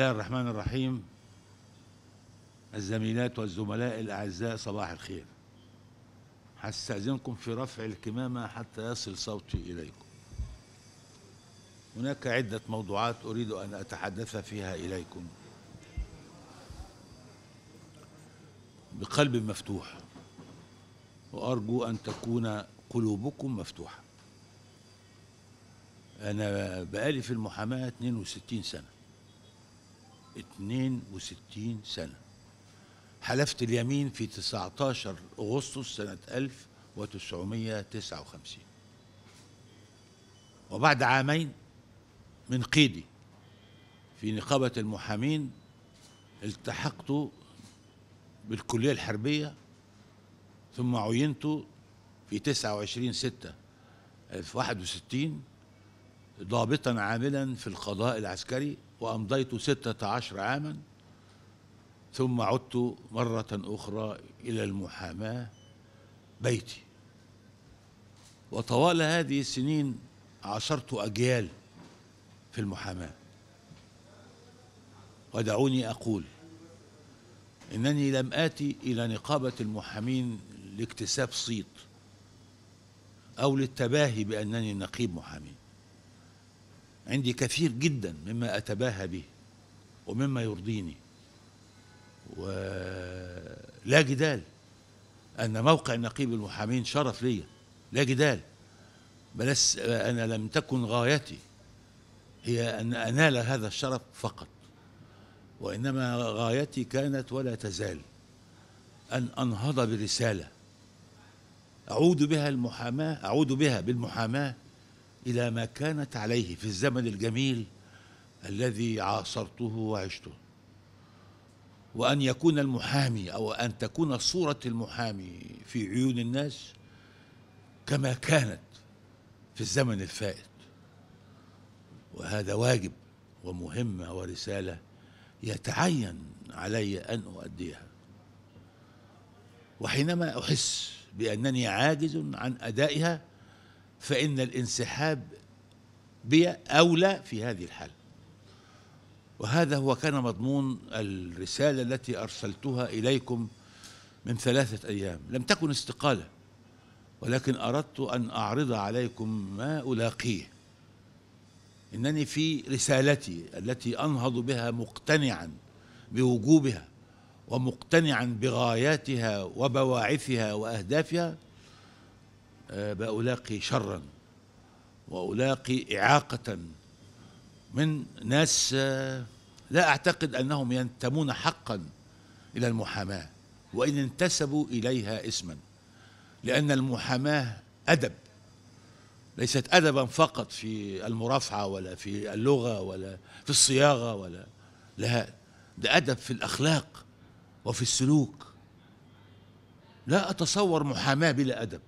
الله الرحمن الرحيم الزميلات والزملاء الأعزاء صباح الخير هستأذنكم في رفع الكمامة حتى يصل صوتي إليكم هناك عدة موضوعات أريد أن أتحدث فيها إليكم بقلب مفتوح وأرجو أن تكون قلوبكم مفتوحة أنا بقالي في المحاماة 62 سنة 62 سنة حلفت اليمين في 19 أغسطس سنة 1959 وبعد عامين من قيدي في نقابة المحامين التحقت بالكلية الحربية ثم عينت في 29 6 1961 ضابطا عاملا في القضاء العسكري وأمضيت ستة عشر عاما ثم عدت مرة أخرى إلى المحاماة بيتي وطوال هذه السنين عاشرت أجيال في المحاماة ودعوني أقول إنني لم آتي إلى نقابة المحامين لاكتساب صيت أو للتباهي بأنني نقيب محامين عندي كثير جدا مما أتباهى به ومما يرضيني ولا جدال أن موقع نقيب المحامين شرف ليا لا جدال بلس أنا لم تكن غايتي هي أن أنال هذا الشرف فقط وإنما غايتي كانت ولا تزال أن أنهض برسالة أعود بها المحاماة أعود بها بالمحاماة إلى ما كانت عليه في الزمن الجميل الذي عاصرته وعشته وأن يكون المحامي أو أن تكون صورة المحامي في عيون الناس كما كانت في الزمن الفائت وهذا واجب ومهمة ورسالة يتعين علي أن أؤديها وحينما أحس بأنني عاجز عن أدائها فإن الانسحاب بي أولى في هذه الحالة وهذا هو كان مضمون الرسالة التي أرسلتها إليكم من ثلاثة أيام لم تكن استقالة ولكن أردت أن أعرض عليكم ما ألاقيه إنني في رسالتي التي أنهض بها مقتنعا بوجوبها ومقتنعا بغاياتها وبواعثها وأهدافها آه، بألاقي شرا وألاقي إعاقة من ناس آه، لا أعتقد أنهم ينتمون حقا إلى المحاماة وإن انتسبوا إليها اسما لأن المحاماة أدب ليست أدبا فقط في المرافعة ولا في اللغة ولا في الصياغة ولا لا ده أدب في الأخلاق وفي السلوك لا أتصور محاماة بلا أدب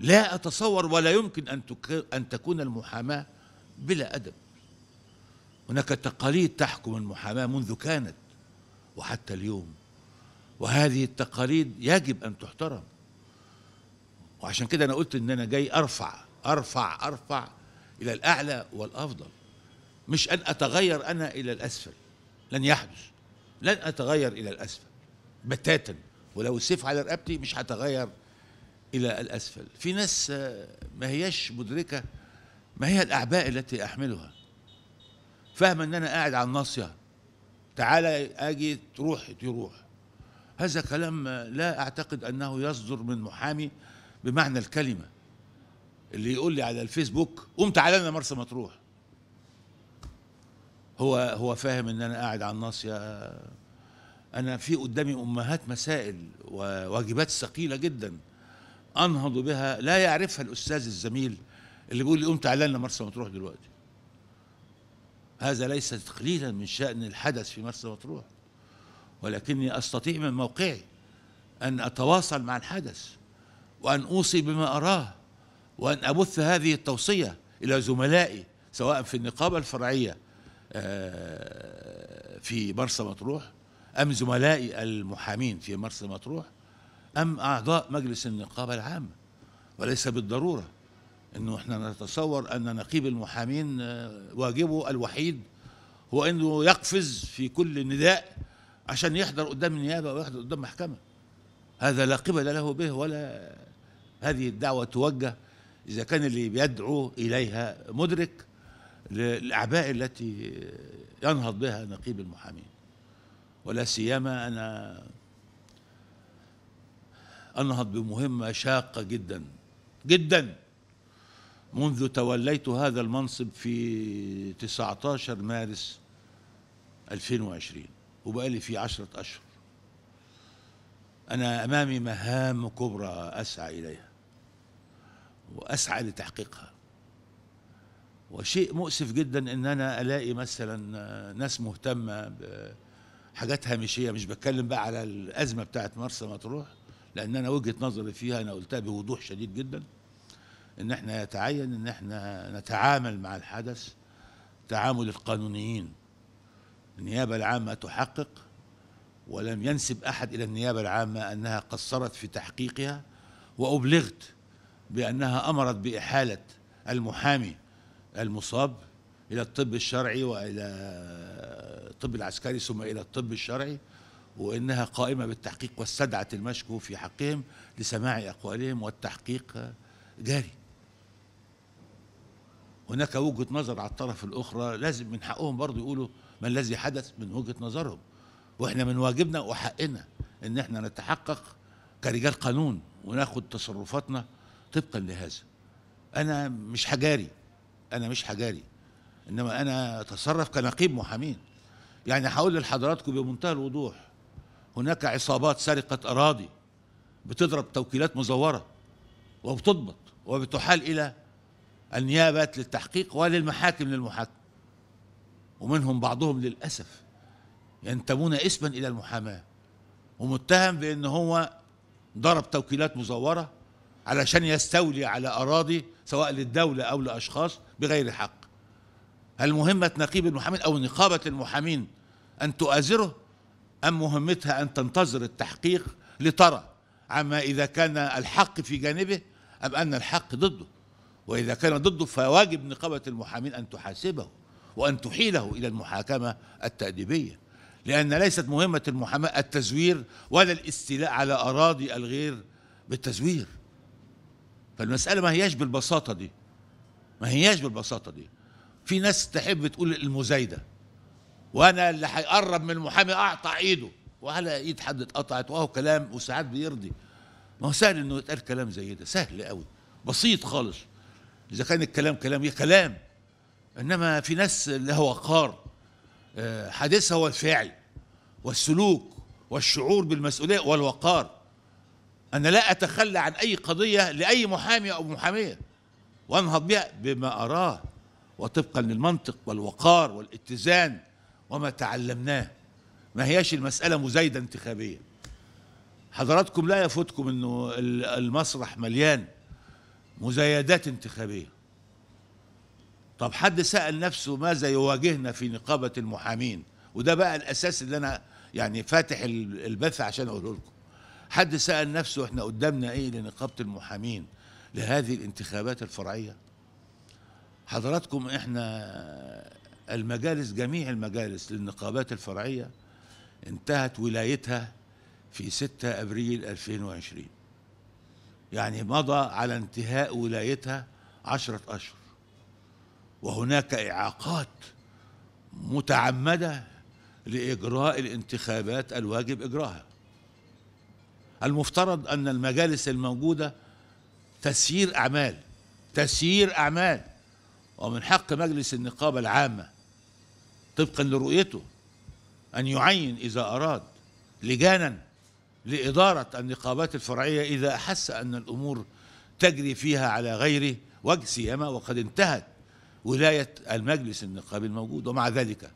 لا أتصور ولا يمكن أن أن تكون المحاماة بلا أدب هناك تقاليد تحكم المحاماة منذ كانت وحتى اليوم وهذه التقاليد يجب أن تحترم وعشان كده أنا قلت إن أنا جاي أرفع أرفع أرفع إلى الأعلى والأفضل مش أن أتغير أنا إلى الأسفل لن يحدث لن أتغير إلى الأسفل بتاتا ولو السيف على رقبتي مش هتغير الى الاسفل في ناس آه، ما هياش مدركه ما هي الاعباء التي احملها فاهمه ان انا قاعد على الناصيه تعالى اجي تروح تروح هذا كلام آه، لا اعتقد انه يصدر من محامي بمعنى الكلمه اللي يقول لي على الفيسبوك قوم تعالى لنا مرسى مطروح هو هو فاهم ان انا قاعد على الناصيه آه، انا في قدامي امهات مسائل وواجبات ثقيله جدا انهض بها لا يعرفها الاستاذ الزميل اللي بيقول لي قوم تعال لنا مرسى مطروح دلوقتي هذا ليس تقليلا من شان الحدث في مرسى مطروح ولكني استطيع من موقعي ان اتواصل مع الحدث وان اوصي بما اراه وان ابث هذه التوصيه الى زملائي سواء في النقابه الفرعيه آه، في مرسى مطروح ام زملائي المحامين في مرسى مطروح أم أعضاء مجلس النقابة العامة وليس بالضرورة أنه إحنا نتصور أن نقيب المحامين آه، واجبه الوحيد هو أنه يقفز في كل نداء عشان يحضر قدام النيابة ويحضر قدام محكمة هذا لا قبل له به ولا هذه الدعوة توجه إذا كان اللي بيدعو إليها مدرك للأعباء التي ينهض بها نقيب المحامين ولا سيما أنا أنهض بمهمة شاقة جدا جدا منذ توليت هذا المنصب في 19 مارس 2020 وبقالي في عشرة أشهر أنا أمامي مهام كبرى أسعى إليها وأسعى لتحقيقها وشيء مؤسف جدا ان انا الاقي مثلا ناس مهتمه بحاجات هامشيه مش بتكلم بقى على الازمه بتاعت مرسى مطروح لان انا وجهه نظري فيها انا قلتها بوضوح شديد جدا ان احنا يتعين ان احنا نتعامل مع الحدث تعامل القانونيين النيابه العامه تحقق ولم ينسب احد الى النيابه العامه انها قصرت في تحقيقها وابلغت بانها امرت باحاله المحامي المصاب الى الطب الشرعي والى الطب العسكري ثم الى الطب الشرعي وانها قائمه بالتحقيق واستدعت المشكو في حقهم لسماع اقوالهم والتحقيق جاري. هناك وجهه نظر على الطرف الاخرى لازم من حقهم برضه يقولوا ما الذي حدث من وجهه نظرهم. واحنا من واجبنا وحقنا ان احنا نتحقق كرجال قانون وناخد تصرفاتنا طبقا لهذا. انا مش حجاري انا مش حجاري انما انا اتصرف كنقيب محامين. يعني هقول لحضراتكم بمنتهى الوضوح هناك عصابات سرقة أراضي بتضرب توكيلات مزورة وبتضبط وبتحال إلى النيابة للتحقيق وللمحاكم للمحاكمة ومنهم بعضهم للأسف ينتمون اسما إلى المحاماة ومتهم بأن هو ضرب توكيلات مزورة علشان يستولي على أراضي سواء للدولة أو لأشخاص بغير حق هل مهمة نقيب المحامين أو نقابة المحامين أن تؤازره أم مهمتها أن تنتظر التحقيق لترى عما إذا كان الحق في جانبه أم أن الحق ضده وإذا كان ضده فواجب نقابة المحامين أن تحاسبه وأن تحيله إلى المحاكمة التأديبية لأن ليست مهمة المحاماة التزوير ولا الاستيلاء على أراضي الغير بالتزوير فالمسألة ما هياش بالبساطة دي ما هياش بالبساطة دي في ناس تحب تقول المزايدة وانا اللي هيقرب من المحامي اقطع ايده وعلى ايد حد اتقطعت واهو كلام وساعات بيرضي ما هو سهل انه يتقال كلام زي ده سهل قوي بسيط خالص اذا كان الكلام كلام يا كلام انما في ناس لها وقار حديثها هو آه، الفعل والسلوك والشعور بالمسؤوليه والوقار انا لا اتخلى عن اي قضيه لاي محامي او محاميه وانهض بها بما اراه وطبقا للمنطق والوقار والاتزان وما تعلمناه ما هياش المسألة مزايدة انتخابية حضراتكم لا يفوتكم انه المسرح مليان مزايدات انتخابية طب حد سأل نفسه ماذا يواجهنا في نقابة المحامين وده بقى الأساس اللي أنا يعني فاتح البث عشان أقوله لكم حد سأل نفسه احنا قدامنا ايه لنقابة المحامين لهذه الانتخابات الفرعية حضراتكم احنا المجالس جميع المجالس للنقابات الفرعية انتهت ولايتها في 6 أبريل 2020 يعني مضى على انتهاء ولايتها عشرة أشهر وهناك إعاقات متعمدة لإجراء الانتخابات الواجب إجراها المفترض أن المجالس الموجودة تسيير أعمال تسيير أعمال ومن حق مجلس النقابة العامة طبقا لرؤيته أن يعين إذا أراد لجانا لإدارة النقابات الفرعية إذا أحس أن الأمور تجري فيها على غير وجه سيما وقد انتهت ولاية المجلس النقابي الموجود ومع ذلك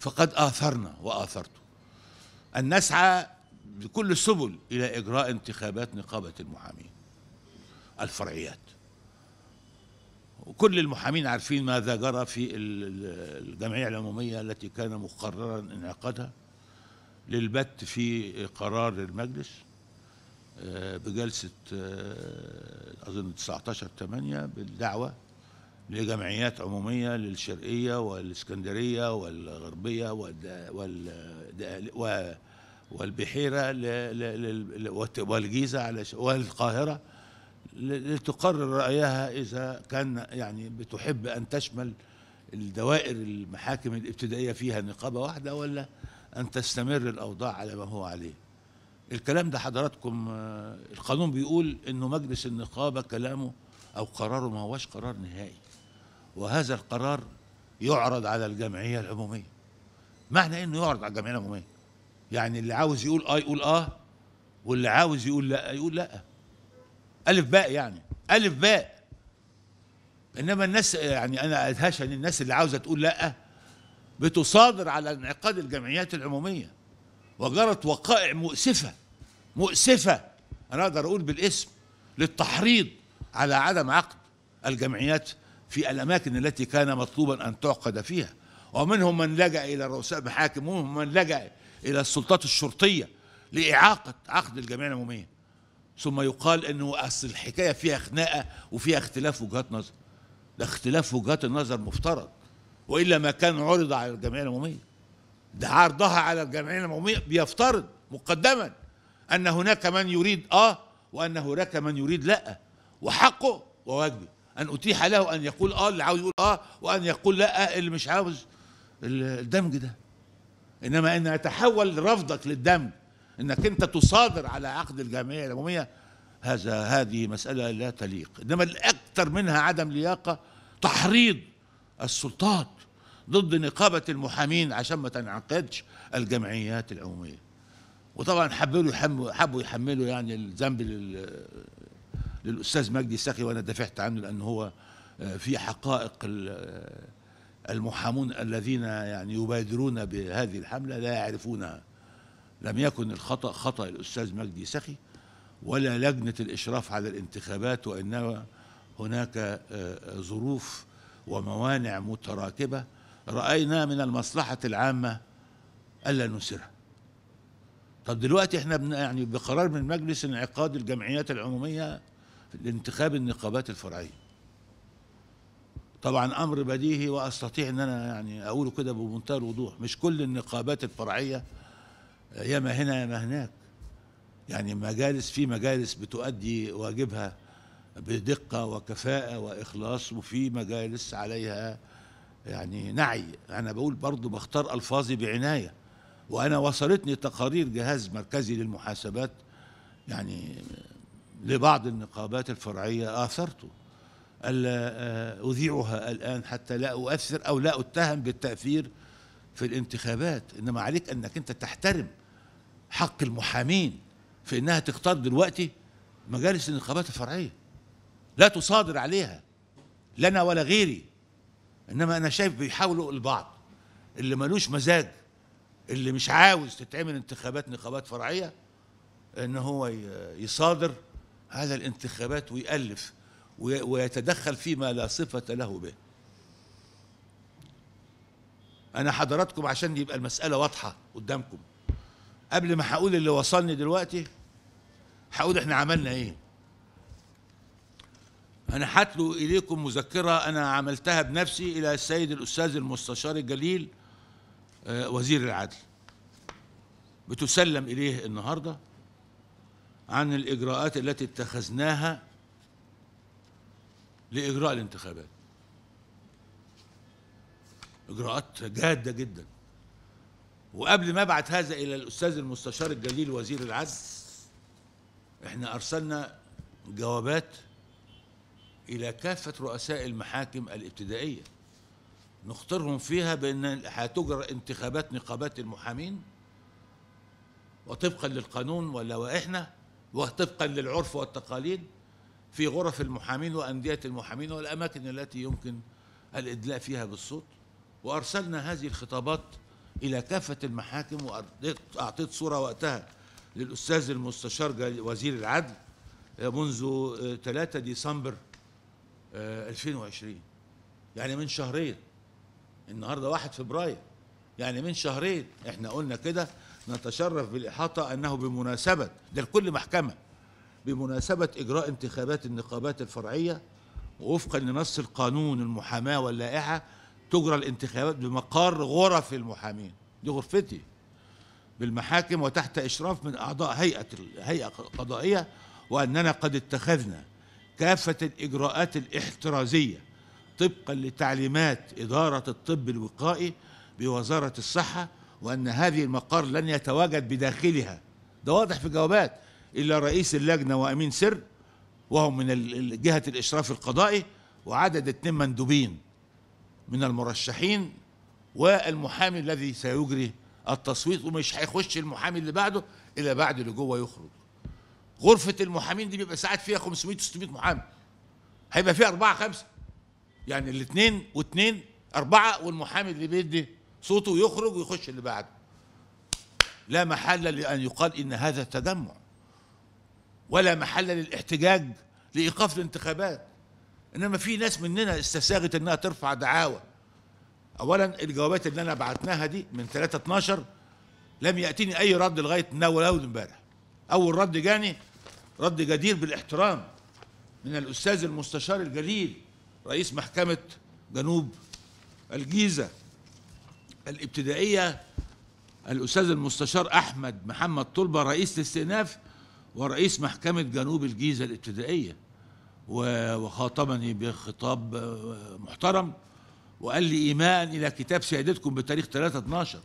فقد آثرنا واثرت أن نسعى بكل السبل إلى إجراء انتخابات نقابة المحامين الفرعيات وكل المحامين عارفين ماذا جرى في الجمعية العمومية التي كان مقررا انعقادها للبت في قرار المجلس آه، بجلسة آه، أظن 19 8 بالدعوة لجمعيات عمومية للشرقية والإسكندرية والغربية والبحيرة والجيزة والقاهرة لتقرر رأيها إذا كان يعني بتحب أن تشمل الدوائر المحاكم الابتدائية فيها نقابة واحدة ولا أن تستمر الأوضاع على ما هو عليه الكلام ده حضراتكم آه، القانون بيقول أنه مجلس النقابة كلامه أو قراره ما هوش قرار نهائي وهذا القرار يعرض على الجمعية العمومية معنى أنه يعرض على الجمعية العمومية يعني اللي عاوز يقول آه يقول آه واللي عاوز يقول لا يقول لا ألف باء يعني ألف باء إنما الناس يعني أنا أدهش عن الناس اللي عاوزة تقول لأ بتصادر على انعقاد الجمعيات العمومية وجرت وقائع مؤسفة مؤسفة أنا أقدر أقول بالاسم للتحريض على عدم عقد الجمعيات في الأماكن التي كان مطلوبا أن تعقد فيها ومنهم من لجأ إلى رؤساء المحاكم ومنهم من لجأ إلى السلطات الشرطية لإعاقة عقد الجمعية العمومية ثم يقال انه اصل الحكايه فيها خناقه وفيها اختلاف وجهات نظر ده اختلاف وجهات النظر مفترض والا ما كان عرض على الجمعيه العموميه ده عرضها على الجمعيه العموميه بيفترض مقدما ان هناك من يريد اه وان هناك من يريد لا وحقه وواجبه ان اتيح له ان يقول اه اللي عاوز يقول اه وان يقول لا اللي مش عاوز الدمج ده انما ان يتحول رفضك للدمج انك انت تصادر على عقد الجمعيه العموميه هذا هذه مساله لا تليق انما الاكثر منها عدم لياقه تحريض السلطات ضد نقابه المحامين عشان ما تنعقدش الجمعيات العموميه وطبعا حبوا حبوا يحملوا يعني الذنب للاستاذ مجدي ساخي وانا دافعت عنه لان هو آه، في حقائق آه، المحامون الذين يعني يبادرون بهذه الحمله لا يعرفونها لم يكن الخطأ خطأ الأستاذ مجدي سخي ولا لجنة الإشراف على الانتخابات وإنما هناك آه، آه، ظروف وموانع متراكبة رأينا من المصلحة العامة ألا نسرها طب دلوقتي احنا يعني بقرار من مجلس انعقاد الجمعيات العمومية لانتخاب النقابات الفرعية طبعا امر بديهي واستطيع ان انا يعني اقوله كده بمنتهى الوضوح مش كل النقابات الفرعيه يا ما هنا يا ما هناك يعني مجالس في مجالس بتؤدي واجبها بدقه وكفاءه واخلاص وفي مجالس عليها يعني نعي انا بقول برضو بختار الفاظي بعنايه وانا وصلتني تقارير جهاز مركزي للمحاسبات يعني لبعض النقابات الفرعيه اثرته الا آه، اذيعها الان حتى لا اؤثر او لا اتهم بالتاثير في الانتخابات انما عليك انك انت تحترم حق المحامين في انها تختار دلوقتي مجالس النقابات الفرعيه لا تصادر عليها لنا ولا غيري انما انا شايف بيحاولوا البعض اللي ملوش مزاج اللي مش عاوز تتعمل انتخابات نقابات فرعيه ان هو يصادر هذا الانتخابات ويالف ويتدخل فيما لا صفه له به انا حضراتكم عشان يبقى المساله واضحه قدامكم قبل ما هقول اللي وصلني دلوقتي هقول احنا عملنا ايه انا هتلو اليكم مذكره انا عملتها بنفسي الى السيد الاستاذ المستشار الجليل آه، وزير العدل بتسلم اليه النهارده عن الاجراءات التي اتخذناها لاجراء الانتخابات اجراءات جاده جدا وقبل ما ابعت هذا الى الاستاذ المستشار الجليل وزير العدل احنا ارسلنا جوابات الى كافه رؤساء المحاكم الابتدائيه نخطرهم فيها بان هتجرى انتخابات نقابات المحامين وطبقا للقانون ولوائحنا وطبقا للعرف والتقاليد في غرف المحامين وانديه المحامين والاماكن التي يمكن الادلاء فيها بالصوت وارسلنا هذه الخطابات إلى كافة المحاكم وأعطيت صورة وقتها للأستاذ المستشار وزير العدل آه، منذ 3 آه، ديسمبر 2020 آه، يعني من شهرين النهارده 1 فبراير يعني من شهرين احنا قلنا كده نتشرف بالإحاطة أنه بمناسبة ده لكل محكمة بمناسبة إجراء انتخابات النقابات الفرعية ووفقا لنص القانون المحاماة واللائحة تجرى الانتخابات بمقر غرف المحامين دي غرفتي بالمحاكم وتحت إشراف من أعضاء هيئة الهيئة القضائية وأننا قد اتخذنا كافة الإجراءات الاحترازية طبقا لتعليمات إدارة الطب الوقائي بوزارة الصحة وأن هذه المقر لن يتواجد بداخلها ده واضح في جوابات إلا رئيس اللجنة وأمين سر وهم من جهة الإشراف القضائي وعدد اثنين مندوبين من المرشحين والمحامي الذي سيجري التصويت ومش هيخش المحامي اللي بعده الا بعد اللي جوه يخرج غرفه المحامين دي بيبقى ساعات فيها 500 600 محامي هيبقى فيها اربعه خمسه يعني الاثنين واثنين اربعه والمحامي اللي بيدي صوته يخرج ويخش اللي بعده لا محل لان يقال ان هذا تجمع ولا محل للاحتجاج لايقاف الانتخابات انما في ناس مننا استساغت انها ترفع دعاوى اولا الجوابات اللي انا بعتناها دي من 3 12 لم ياتيني اي رد لغايه اول امبارح اول رد جاني رد جدير بالاحترام من الاستاذ المستشار الجليل رئيس محكمه جنوب الجيزه الابتدائيه الاستاذ المستشار احمد محمد طلبه رئيس الاستئناف ورئيس محكمه جنوب الجيزه الابتدائيه وخاطبني بخطاب محترم وقال لي إيمان إلى كتاب سيادتكم بتاريخ 3 12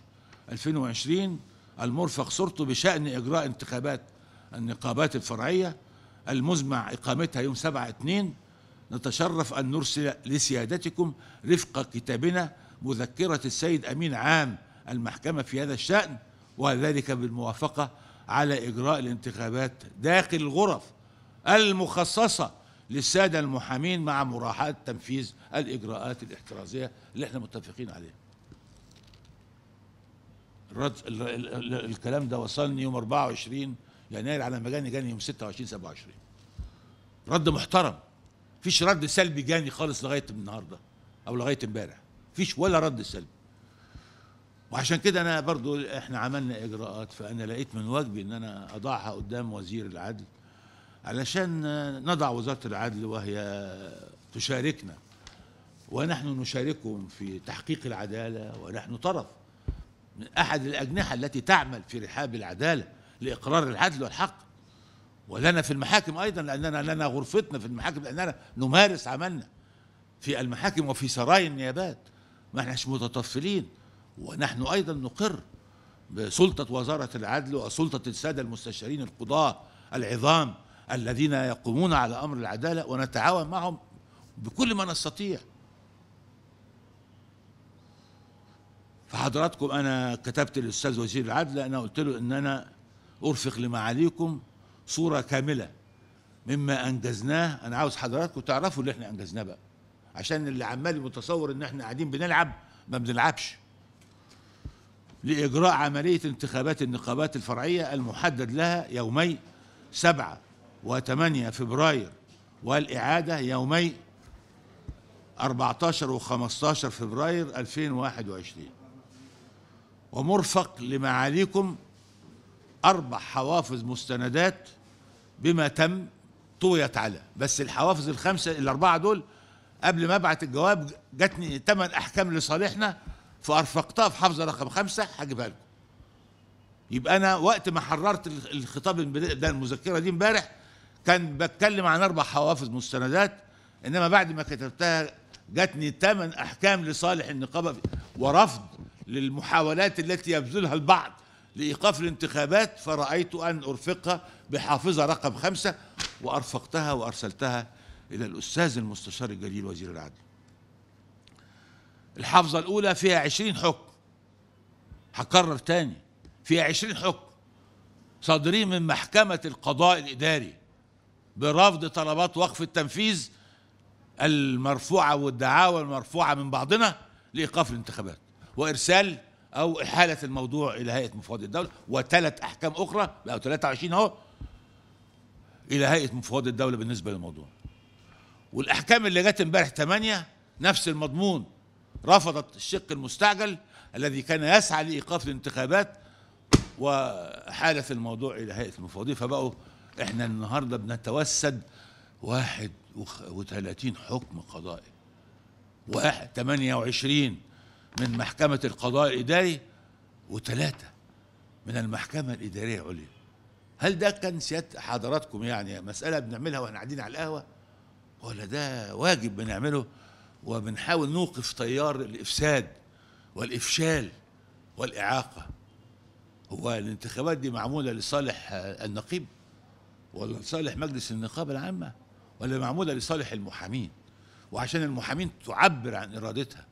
2020 المرفق صورته بشأن إجراء انتخابات النقابات الفرعية المزمع إقامتها يوم 7 2 نتشرف أن نرسل لسيادتكم رفق كتابنا مذكرة السيد أمين عام المحكمة في هذا الشأن وذلك بالموافقة على إجراء الانتخابات داخل الغرف المخصصة للسادة المحامين مع مراعاة تنفيذ الإجراءات الاحترازية اللي احنا متفقين عليها الرد الكلام ده وصلني يوم 24 يناير على ما جاني جاني يوم 26 27 رد محترم فيش رد سلبي جاني خالص لغايه النهارده او لغايه امبارح فيش ولا رد سلبي وعشان كده انا برضو احنا عملنا اجراءات فانا لقيت من واجبي ان انا اضعها قدام وزير العدل علشان نضع وزارة العدل وهي تشاركنا ونحن نشاركهم في تحقيق العدالة ونحن طرف من أحد الأجنحة التي تعمل في رحاب العدالة لإقرار العدل والحق ولنا في المحاكم أيضا لأننا لنا غرفتنا في المحاكم لأننا نمارس عملنا في المحاكم وفي سرايا النيابات ما احناش متطفلين ونحن أيضا نقر بسلطة وزارة العدل وسلطة السادة المستشارين القضاة العظام الذين يقومون على امر العداله ونتعاون معهم بكل ما نستطيع فحضراتكم انا كتبت للاستاذ وزير العدل انا قلت له ان انا ارفق لمعاليكم صوره كامله مما انجزناه انا عاوز حضراتكم تعرفوا اللي احنا انجزناه بقى عشان اللي عمال متصور ان احنا قاعدين بنلعب ما بنلعبش لاجراء عمليه انتخابات النقابات الفرعيه المحدد لها يومي سبعة و8 فبراير والإعادة يومي 14 و 15 فبراير 2021 ومرفق لمعاليكم أربع حوافظ مستندات بما تم طويت على بس الحوافظ الخمسة الأربعة دول قبل ما أبعت الجواب جاتني ثمان أحكام لصالحنا فأرفقتها في حافظة رقم خمسة هجيبها لكم يبقى أنا وقت ما حررت الخطاب ده المذكرة دي امبارح كان بتكلم عن اربع حوافظ مستندات انما بعد ما كتبتها جاتني ثمان احكام لصالح النقابه ورفض للمحاولات التي يبذلها البعض لايقاف الانتخابات فرايت ان ارفقها بحافظه رقم خمسه وارفقتها وارسلتها الى الاستاذ المستشار الجليل وزير العدل. الحافظه الاولى فيها 20 حكم هكرر تاني فيها 20 حكم صادرين من محكمه القضاء الاداري برفض طلبات وقف التنفيذ المرفوعة والدعاوى المرفوعة من بعضنا لإيقاف الانتخابات وإرسال أو إحالة الموضوع إلى هيئة مفوض الدولة وثلاث أحكام أخرى بقى 23 أهو إلى هيئة مفوض الدولة بالنسبة للموضوع والأحكام اللي جت امبارح 8 نفس المضمون رفضت الشق المستعجل الذي كان يسعى لإيقاف الانتخابات وحالة الموضوع إلى هيئة المفوضية فبقوا احنا النهارده بنتوسد 31 حكم قضائي واحد 28 من محكمة القضاء الإداري وثلاثة من المحكمة الإدارية العليا هل ده كان سيادة حضراتكم يعني مسألة بنعملها واحنا قاعدين على القهوة ولا ده واجب بنعمله وبنحاول نوقف تيار الإفساد والإفشال والإعاقة هو الانتخابات دي معمولة لصالح النقيب ولا لصالح مجلس النقابة العامة ولا معمولة لصالح المحامين وعشان المحامين تعبر عن إرادتها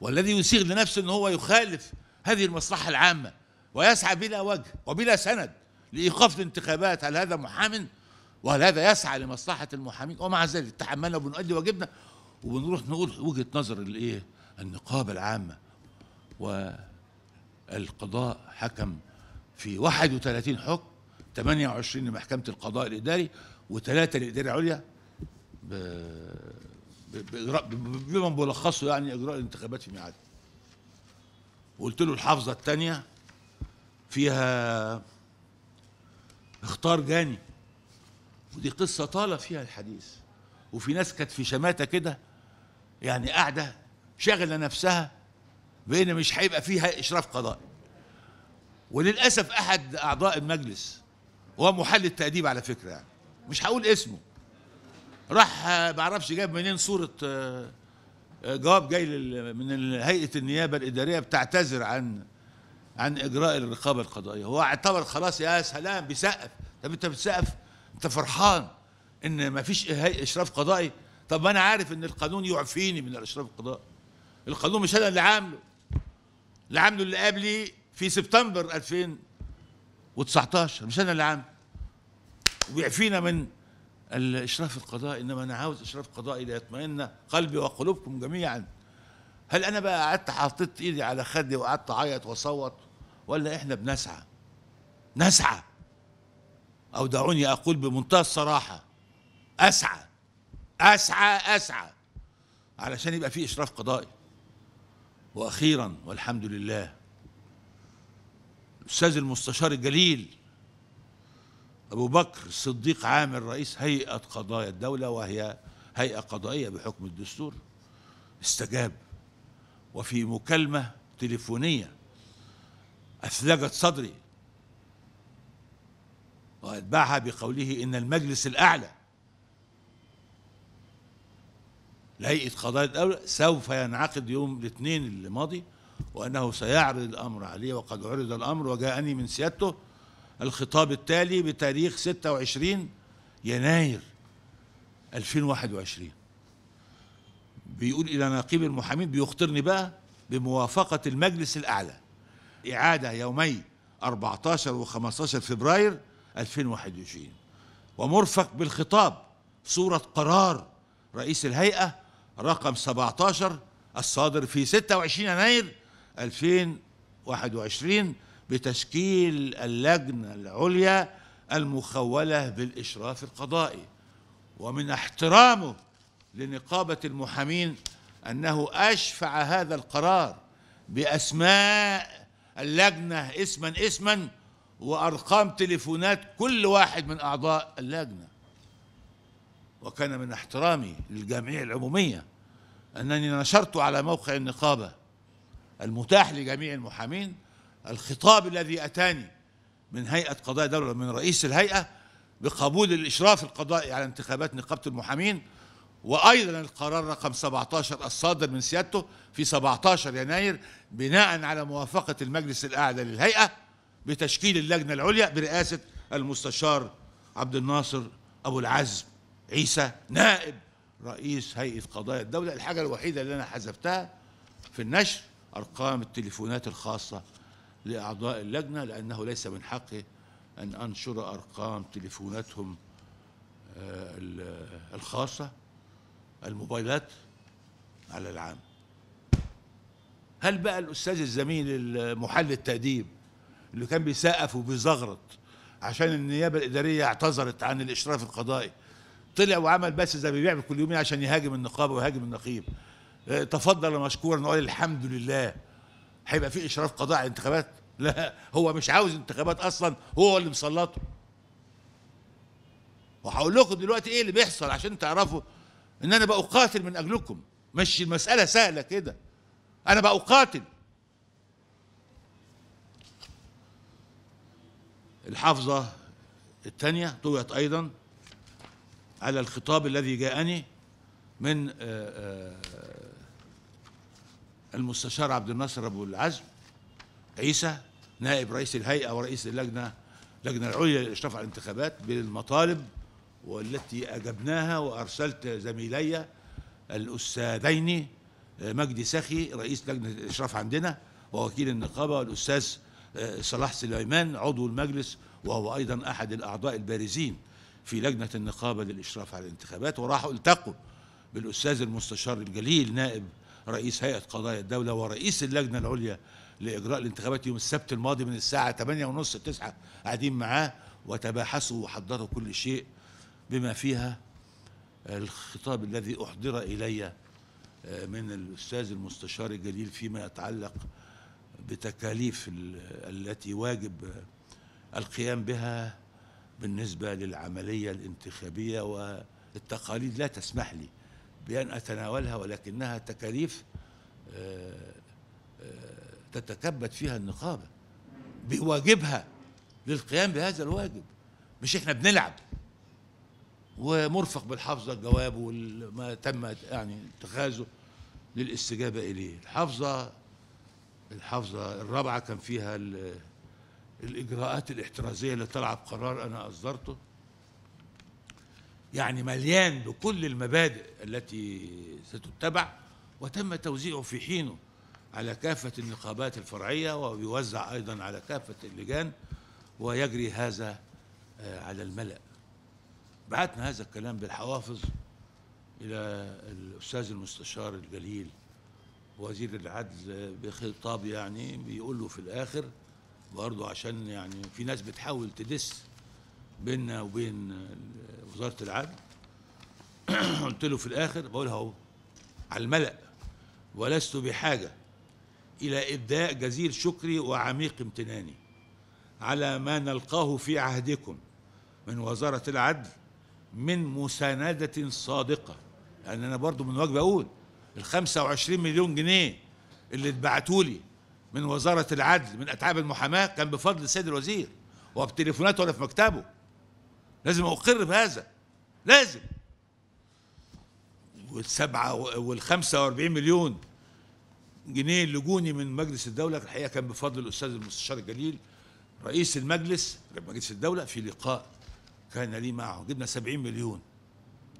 والذي يسيغ لنفسه أن هو يخالف هذه المصلحة العامة ويسعى بلا وجه وبلا سند لإيقاف الانتخابات هل هذا محام وهل هذا يسعى لمصلحة المحامين ومع ذلك تحملنا وبنؤدي واجبنا وبنروح نقول وجهة نظر الإيه النقابة العامة والقضاء حكم في 31 حكم 28 لمحكمة القضاء الإداري وثلاثة للإدارة العليا بإجراء بما بلخصه يعني إجراء الانتخابات في ميعاد وقلت له الحافظة الثانية فيها اختار جاني ودي قصة طال فيها الحديث وفي ناس كانت في شماتة كده يعني قاعدة شاغلة نفسها بأن مش هيبقى فيها إشراف قضائي وللأسف أحد أعضاء المجلس وهو محل التأديب على فكرة يعني مش هقول اسمه راح اعرفش جاب منين صورة آه، آه، جواب جاي من هيئة النيابة الإدارية بتعتذر عن عن إجراء الرقابة القضائية هو اعتبر خلاص يا سلام بيسقف طب أنت بتسقف أنت فرحان إن مفيش إه-، إشراف قضائي طب ما أنا عارف إن القانون يعفيني من الإشراف القضائي القانون مش أنا اللي عامله اللي عامله اللي قبلي في سبتمبر 2000 و19 مش انا اللي عامل ويعفينا من الاشراف القضائي انما انا عاوز اشراف قضائي ليطمئن قلبي وقلوبكم جميعا هل انا بقى قعدت حطيت ايدي على خدي وقعدت اعيط واصوت ولا احنا بنسعى نسعى او دعوني اقول بمنتهى الصراحه اسعى اسعى اسعى علشان يبقى في اشراف قضائي واخيرا والحمد لله الأستاذ المستشار الجليل أبو بكر الصديق عامر رئيس هيئة قضايا الدولة وهي هيئة قضائية بحكم الدستور استجاب وفي مكالمة تليفونية أثلجت صدري وأتبعها بقوله إن المجلس الأعلى لهيئة قضايا الدولة سوف ينعقد يوم الاثنين الماضي وأنه سيعرض الأمر عليه وقد عرض الأمر وجاءني من سيادته الخطاب التالي بتاريخ 26 يناير 2021 بيقول إلى نقيب المحامين بيخطرني بقى بموافقة المجلس الأعلى إعادة يومي 14 و 15 فبراير 2021 ومرفق بالخطاب صورة قرار رئيس الهيئة رقم 17 الصادر في 26 يناير 2021 بتشكيل اللجنة العليا المخولة بالإشراف القضائي ومن احترامه لنقابة المحامين أنه أشفع هذا القرار بأسماء اللجنة اسما اسما وأرقام تليفونات كل واحد من أعضاء اللجنة وكان من احترامي للجمعية العمومية أنني نشرت على موقع النقابة المتاح لجميع المحامين الخطاب الذي أتاني من هيئة قضاء دولة من رئيس الهيئة بقبول الإشراف القضائي على انتخابات نقابة المحامين وأيضا القرار رقم 17 الصادر من سيادته في 17 يناير بناء على موافقة المجلس الأعلى للهيئة بتشكيل اللجنة العليا برئاسة المستشار عبد الناصر أبو العزم عيسى نائب رئيس هيئة قضايا الدولة الحاجة الوحيدة اللي أنا حذفتها في النشر أرقام التليفونات الخاصة لأعضاء اللجنة لأنه ليس من حقي أن أنشر أرقام تليفوناتهم آه، الخاصة الموبايلات على العام هل بقى الأستاذ الزميل المحل التأديب اللي كان بيسقف وبيزغرط عشان النيابة الإدارية اعتذرت عن الإشراف القضائي طلع وعمل بس زي ما بيعمل كل يومين عشان يهاجم النقابة ويهاجم النقيب آه، تفضل مشكورا وقال الحمد لله هيبقى في اشراف قضاء على الانتخابات لا هو مش عاوز انتخابات اصلا هو اللي مسلطه وهقول لكم دلوقتي ايه اللي بيحصل عشان تعرفوا ان انا بقاتل من اجلكم مش المساله سهله كده انا بقاتل الحافظه الثانيه طويت ايضا على الخطاب الذي جاءني من آآ آه، آآ آه، المستشار عبد الناصر ابو العزم عيسى نائب رئيس الهيئه ورئيس اللجنه اللجنه العليا للاشراف على الانتخابات بالمطالب والتي اجبناها وارسلت زميلي الاستاذين آه، مجدي سخي رئيس لجنه الاشراف عندنا ووكيل النقابه والاستاذ آه، صلاح سليمان عضو المجلس وهو ايضا احد الاعضاء البارزين في لجنه النقابه للاشراف على الانتخابات وراحوا التقوا بالاستاذ المستشار الجليل نائب رئيس هيئة قضايا الدولة ورئيس اللجنة العليا لإجراء الانتخابات يوم السبت الماضي من الساعة 8 ونص 9 قاعدين معاه وتباحثوا وحضروا كل شيء بما فيها آه، الخطاب الذي أحضر إلي آه، من الأستاذ المستشار الجليل فيما يتعلق بتكاليف التي واجب القيام بها بالنسبة للعملية الانتخابية والتقاليد لا تسمح لي بأن أتناولها ولكنها تكاليف آه، آه، تتكبد فيها النقابة بواجبها للقيام بهذا الواجب مش احنا بنلعب ومرفق بالحافظة الجواب وما تم يعني اتخاذه للاستجابة إليه الحافظة الحافظة الرابعة كان فيها الإجراءات الاحترازية اللي طلعت بقرار أنا أصدرته يعني مليان بكل المبادئ التي ستتبع وتم توزيعه في حينه على كافة النقابات الفرعية ويوزع أيضا على كافة اللجان ويجري هذا آه، على الملأ بعتنا هذا الكلام بالحوافظ إلى الأستاذ المستشار الجليل وزير العدل بخطاب يعني بيقول له في الآخر برضه عشان يعني في ناس بتحاول تدس بيننا وبين وزاره العدل قلت له في الاخر بقولها اهو على الملا ولست بحاجه الى ابداء جزيل شكري وعميق امتناني على ما نلقاه في عهدكم من وزاره العدل من مساندة صادقة لأن أنا برضو من واجب أقول ال 25 مليون جنيه اللي اتبعتوا لي من وزارة العدل من أتعاب المحاماة كان بفضل السيد الوزير وبتليفوناته ولا في مكتبه لازم أقر بهذا لازم والسبعة والخمسة واربعين مليون جنيه اللي جوني من مجلس الدولة الحقيقة كان بفضل الأستاذ المستشار الجليل رئيس المجلس مجلس الدولة في لقاء كان لي معه جبنا 70 مليون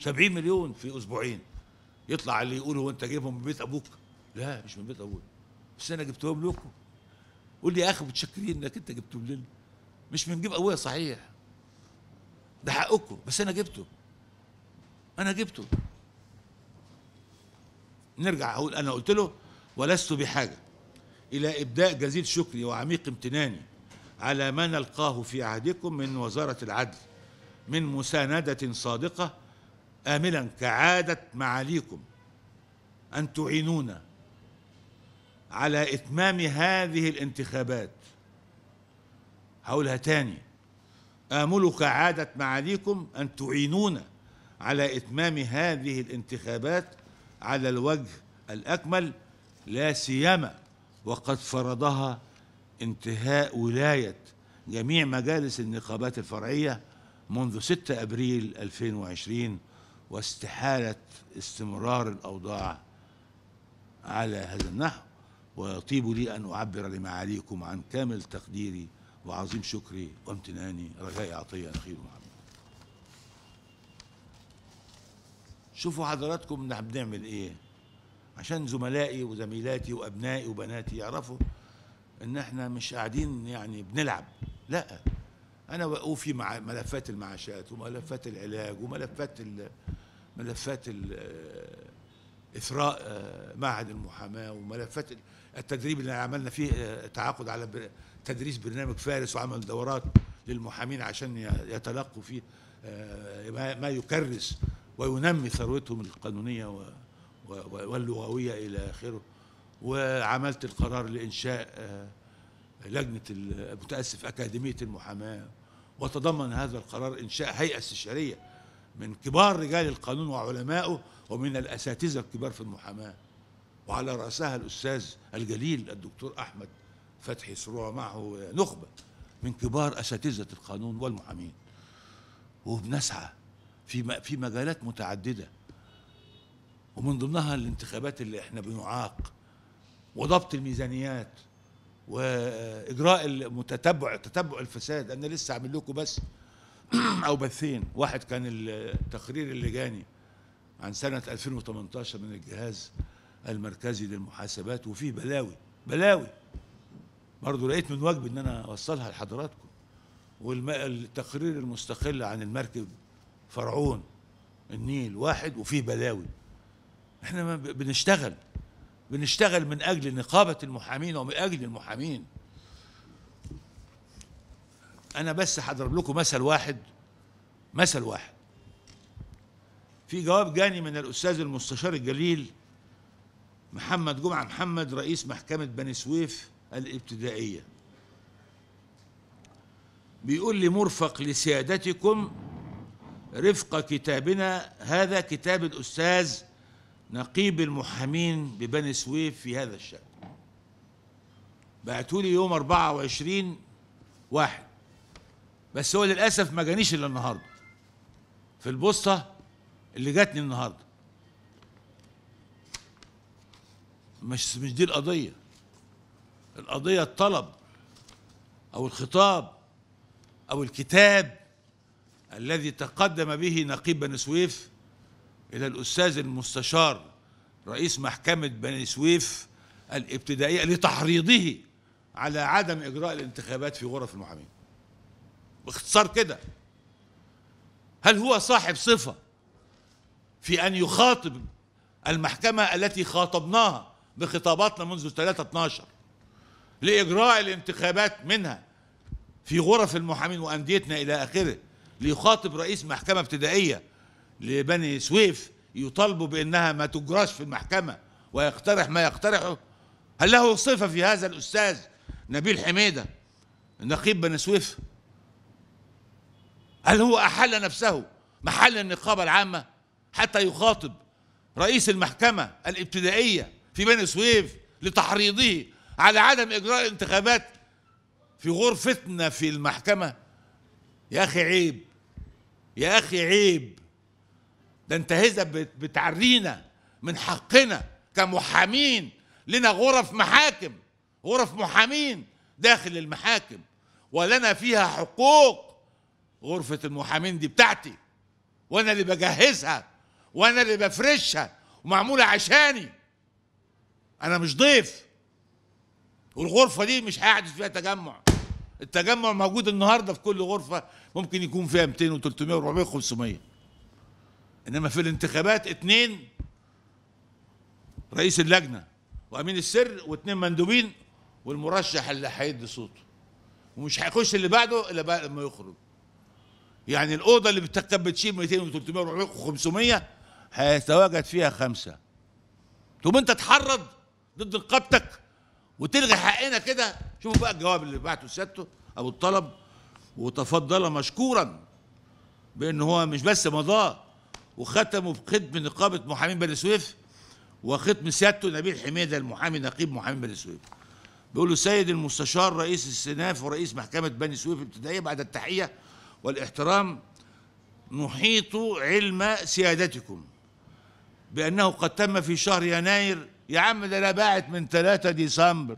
70 مليون في أسبوعين يطلع اللي يقول هو أنت جايبهم من بيت أبوك لا مش من بيت ابوك بس أنا جبتهم لكم قول لي يا أخي متشكرين إنك أنت جبتهم لنا مش من جيب أبويا صحيح ده حقكم بس انا جبته انا جبته نرجع اقول انا قلت له ولست بحاجه الى ابداء جزيل شكري وعميق امتناني على ما نلقاه في عهدكم من وزاره العدل من مسانده صادقه املا كعاده معاليكم ان تعينونا على اتمام هذه الانتخابات هقولها تاني آملك عادت معاليكم أن تعينونا على إتمام هذه الانتخابات على الوجه الأكمل لا سيما وقد فرضها انتهاء ولاية جميع مجالس النقابات الفرعية منذ 6 أبريل 2020 واستحالة استمرار الأوضاع على هذا النحو ويطيب لي أن أعبر لمعاليكم عن كامل تقديري وعظيم شكري وامتناني رجاء عطية أخير محمد شوفوا حضراتكم نحن بنعمل إيه عشان زملائي وزميلاتي وأبنائي وبناتي يعرفوا إن إحنا مش قاعدين يعني بنلعب لا أنا وقوفي مع ملفات المعاشات وملفات العلاج وملفات ملفات إثراء آه، معهد المحاماة وملفات التدريب اللي عملنا فيه آه، تعاقد على تدريس برنامج فارس وعمل دورات للمحامين عشان يتلقوا فيه آه، ما يكرس وينمي ثروتهم القانونيه واللغويه الى اخره وعملت القرار لانشاء آه، لجنه متاسف اكاديميه المحاماه وتضمن هذا القرار انشاء هيئه استشاريه من كبار رجال القانون وعلمائه ومن الاساتذه الكبار في المحاماه وعلى راسها الاستاذ الجليل الدكتور احمد فتحي سروع معه نخبة من كبار أساتذة القانون والمحامين وبنسعى في في مجالات متعددة ومن ضمنها الانتخابات اللي احنا بنعاق وضبط الميزانيات واجراء المتتبع تتبع الفساد انا لسه عامل لكم بس او بثين واحد كان التقرير اللي جاني عن سنه 2018 من الجهاز المركزي للمحاسبات وفيه بلاوي بلاوي برضه لقيت من واجبي ان انا اوصلها لحضراتكم والتقرير المستقل عن المركب فرعون النيل واحد وفيه بلاوي احنا بنشتغل بنشتغل من اجل نقابه المحامين ومن اجل المحامين انا بس هضرب لكم مثل واحد مثل واحد في جواب جاني من الاستاذ المستشار الجليل محمد جمعه محمد رئيس محكمه بني سويف الابتدائية بيقول لي مرفق لسيادتكم رفق كتابنا هذا كتاب الأستاذ نقيب المحامين ببني سويف في هذا الشأن بعتولي يوم 24 واحد بس هو للأسف ما جانيش إلا النهاردة في البوسطة اللي جاتني النهاردة مش مش دي القضية القضية الطلب أو الخطاب أو الكتاب الذي تقدم به نقيب بني سويف إلى الأستاذ المستشار رئيس محكمة بني سويف الابتدائية لتحريضه على عدم إجراء الانتخابات في غرف المحامين باختصار كده هل هو صاحب صفة في أن يخاطب المحكمة التي خاطبناها بخطاباتنا منذ 3 12 لإجراء الانتخابات منها في غرف المحامين وأنديتنا إلى آخره ليخاطب رئيس محكمة ابتدائية لبني سويف يطالبوا بأنها ما تجراش في المحكمة ويقترح ما يقترحه هل له صفة في هذا الأستاذ نبيل حميدة نقيب بني سويف هل هو أحل نفسه محل النقابة العامة حتى يخاطب رئيس المحكمة الابتدائية في بني سويف لتحريضه على عدم إجراء الانتخابات في غرفتنا في المحكمة يا أخي عيب يا أخي عيب ده أنت هذا بتعرينا من حقنا كمحامين لنا غرف محاكم غرف محامين داخل المحاكم ولنا فيها حقوق غرفة المحامين دي بتاعتي وأنا اللي بجهزها وأنا اللي بفرشها ومعمولة عشاني أنا مش ضيف والغرفه دي مش هيحدث فيها تجمع التجمع موجود النهارده في كل غرفه ممكن يكون فيها 200 و300 و400 و500 انما في الانتخابات اثنين رئيس اللجنه وامين السر واثنين مندوبين والمرشح اللي هيدي صوته ومش هيخش اللي بعده الا بعد ما يخرج يعني الاوضه اللي بتكتب بتشيل 200 و300 و400 و500 هيتواجد فيها خمسه تقوم انت تحرض ضد نقابتك وتلغي حقنا كده شوفوا بقى الجواب اللي بعته سيادته ابو الطلب وتفضل مشكورا بان هو مش بس مضى وختمه بختم نقابه محامين بني سويف وختم سيادته نبيل حميده المحامي نقيب محامين بني سويف بيقول له سيد المستشار رئيس السناف ورئيس محكمه بني سويف الابتدائيه بعد التحيه والاحترام نحيط علم سيادتكم بانه قد تم في شهر يناير يا عم ده انا باعت من 3 ديسمبر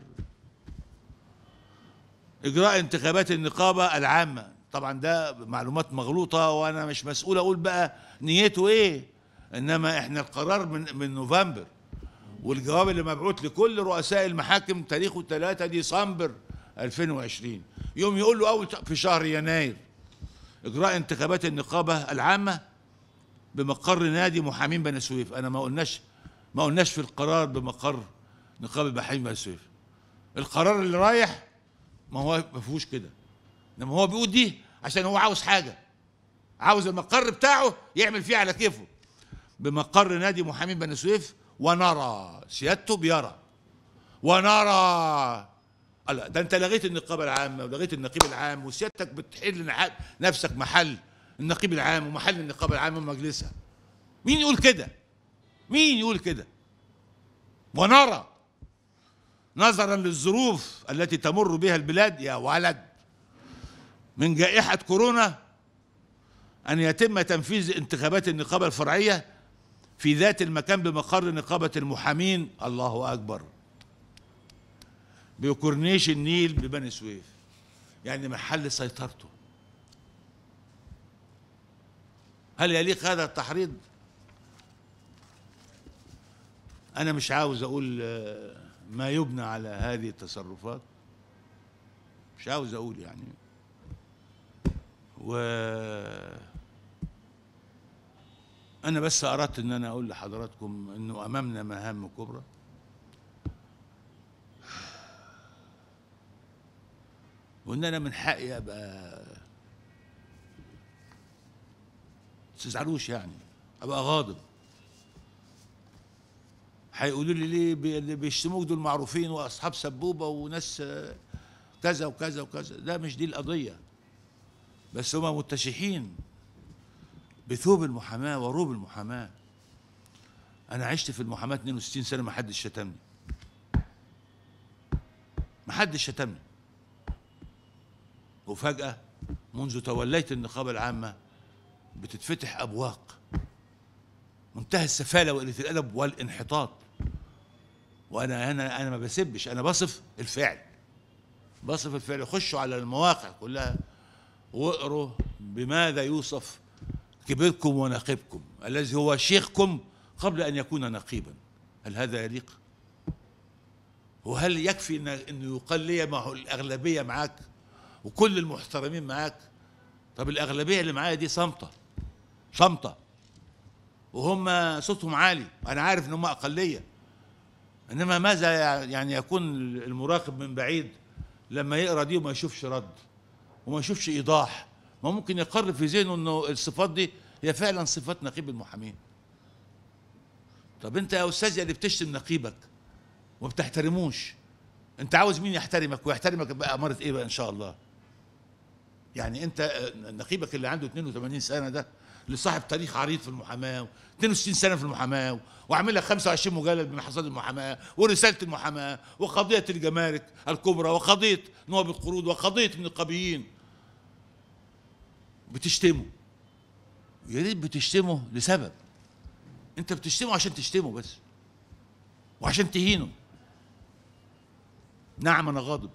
اجراء انتخابات النقابه العامه طبعا ده معلومات مغلوطه وانا مش مسؤول اقول بقى نيته ايه انما احنا القرار من من نوفمبر والجواب اللي مبعوث لكل رؤساء المحاكم تاريخه 3 ديسمبر 2020 يوم يقول له اول في شهر يناير اجراء انتخابات النقابه العامه بمقر نادي محامين بني سويف انا ما قلناش ما قلناش في القرار بمقر نقابه بحرين بقى القرار اللي رايح ما هو ما فيهوش كده انما هو بيقول دي عشان هو عاوز حاجه عاوز المقر بتاعه يعمل فيه على كيفه بمقر نادي محامين بني سويف ونرى سيادته بيرى ونرى لا ده انت لغيت النقابه العامه ولغيت النقيب العام وسيادتك بتحل نفسك محل النقيب العام ومحل النقابه العامه ومجلسها مين يقول كده مين يقول كده ونرى نظرا للظروف التي تمر بها البلاد يا ولد من جائحة كورونا أن يتم تنفيذ انتخابات النقابة الفرعية في ذات المكان بمقر نقابة المحامين الله أكبر بكورنيش النيل ببني سويف يعني محل سيطرته هل يليق هذا التحريض أنا مش عاوز أقول آه، ما يبنى على هذه التصرفات مش عاوز أقول يعني و أنا بس أردت إن أنا أقول لحضراتكم إنه أمامنا مهام كبرى وإن أنا من حقي أبقى تزعلوش يعني أبقى غاضب هيقولوا لي ليه بيشتموك دول معروفين واصحاب سبوبه وناس آه، كذا وكذا وكذا ده مش دي القضيه بس هما متشحين بثوب المحاماه وروب المحاماه انا عشت في المحاماه 62 سنه ما حدش شتمني ما حدش شتمني وفجاه منذ توليت النقابه العامه بتتفتح ابواق منتهى السفاله وقله الادب والانحطاط وانا انا انا ما بسبش انا بصف الفعل بصف الفعل خشوا على المواقع كلها واقروا بماذا يوصف كبيركم ونقيبكم الذي هو شيخكم قبل ان يكون نقيبا هل هذا يليق وهل يكفي ان انه يقال لي ما هو الاغلبيه معاك وكل المحترمين معاك طب الاغلبيه اللي معايا دي صامته صامته وهم صوتهم عالي انا عارف ان هم اقليه انما ماذا يعني يكون المراقب من بعيد لما يقرا دي وما يشوفش رد وما يشوفش ايضاح ما ممكن يقر في ذهنه انه الصفات دي هي فعلا صفات نقيب المحامين طب انت يا استاذ اللي بتشتم نقيبك وما بتحترموش انت عاوز مين يحترمك ويحترمك باماره ايه بقى ان شاء الله يعني انت نقيبك اللي عنده 82 سنه ده لصاحب تاريخ عريض في المحاماه 62 سنه في المحاماه وعمل لك 25 مجلد من حصاد المحاماه ورساله المحاماه وقضيه الجمارك الكبرى وقضيه نواب القروض وقضيه النقابيين بتشتمه يا ريت بتشتمه لسبب انت بتشتمه عشان تشتمه بس وعشان تهينه نعم انا غاضب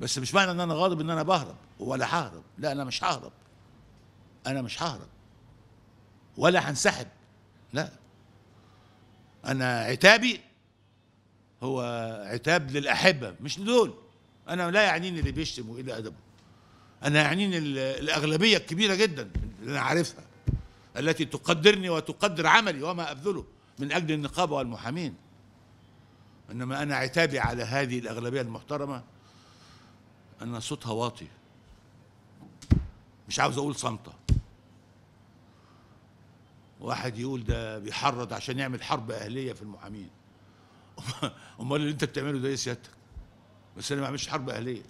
بس مش معنى ان انا غاضب ان انا بهرب ولا ههرب لا انا مش ههرب انا مش ههرب ولا هنسحب لا انا عتابي هو عتاب للاحبه مش لدول انا لا يعنيني اللي بيشتم وايه ادبه انا يعنيني الاغلبيه الكبيره جدا اللي انا عارفها التي تقدرني وتقدر عملي وما ابذله من اجل النقابه والمحامين انما انا عتابي على هذه الاغلبيه المحترمه ان صوتها واطي مش عاوز اقول صامته واحد يقول ده بيحرض عشان يعمل حرب اهليه في المحامين امال اللي انت بتعمله ده ايه سيادتك بس انا ما بعملش حرب اهليه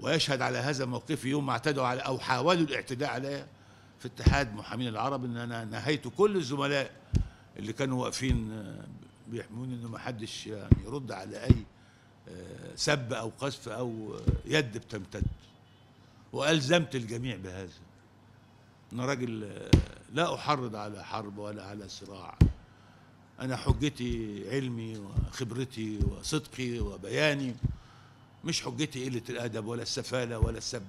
ويشهد على هذا موقفي يوم ما اعتدوا على او حاولوا الاعتداء عليا في اتحاد محامين العرب ان انا نهيت كل الزملاء اللي كانوا واقفين آه، بيحموني انه ما حدش يعني يرد على اي آه، سب او قذف او آه، يد بتمتد والزمت الجميع بهذا أنا راجل لا أحرض على حرب ولا على صراع أنا حجتي علمي وخبرتي وصدقي وبياني مش حجتي قلة الأدب ولا السفالة ولا السب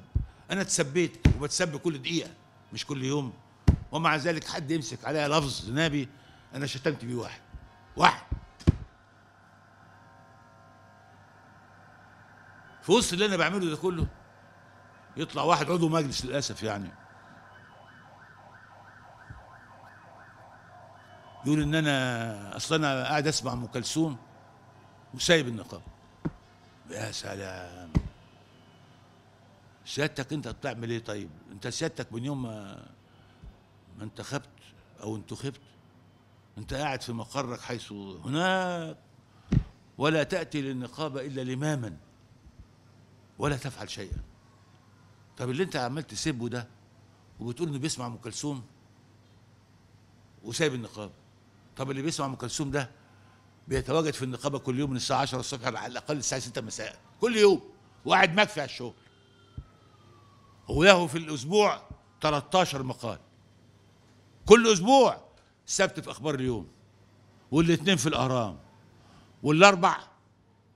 أنا اتسبيت وبتسب كل دقيقة مش كل يوم ومع ذلك حد يمسك عليا لفظ نبي أنا شتمت بيه واحد واحد في وسط اللي أنا بعمله ده كله يطلع واحد عضو مجلس للأسف يعني يقول ان انا اصل انا قاعد اسمع ام كلثوم وسايب النقاب يا سلام سيادتك انت بتعمل ايه طيب انت سيادتك من يوم ما ما انتخبت او انتخبت انت قاعد في مقرك حيث هناك ولا تاتي للنقابه الا لماما ولا تفعل شيئا طب اللي انت عمال تسيبه ده وبتقول انه بيسمع ام كلثوم وسايب النقاب طب اللي بيسمع ام كلثوم ده بيتواجد في النقابه كل يوم من الساعه 10 الصبح على الاقل الساعه 6 مساء كل يوم وقاعد مكفي على الشغل وله في الاسبوع 13 مقال كل اسبوع السبت في اخبار اليوم والاثنين في الاهرام والاربع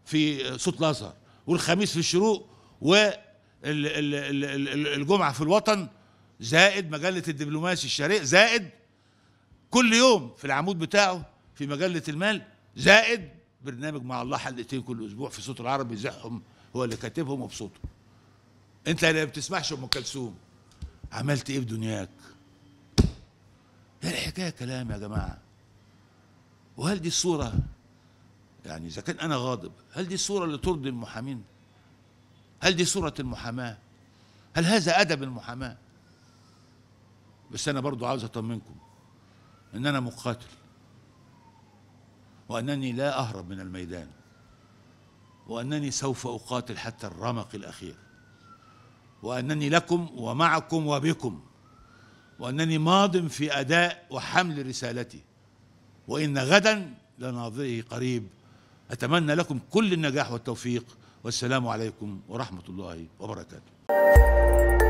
في صوت الازهر والخميس في الشروق والجمعه في الوطن زائد مجله الدبلوماسي الشرقي زائد كل يوم في العمود بتاعه في مجلة المال زائد برنامج مع الله حلقتين كل أسبوع في صوت العرب بيزحهم هو اللي كاتبهم وبصوته أنت اللي ما بتسمعش أم كلثوم عملت إيه في دنياك هي إيه الحكاية كلام يا جماعة وهل دي الصورة يعني إذا كان أنا غاضب هل دي الصورة اللي ترضي المحامين هل دي صورة المحاماة هل هذا أدب المحاماة بس أنا برضو عاوز أطمنكم ان انا مقاتل وانني لا اهرب من الميدان وانني سوف اقاتل حتى الرمق الاخير وانني لكم ومعكم وبكم وانني ماض في اداء وحمل رسالتي وان غدا لناظره قريب اتمنى لكم كل النجاح والتوفيق والسلام عليكم ورحمه الله وبركاته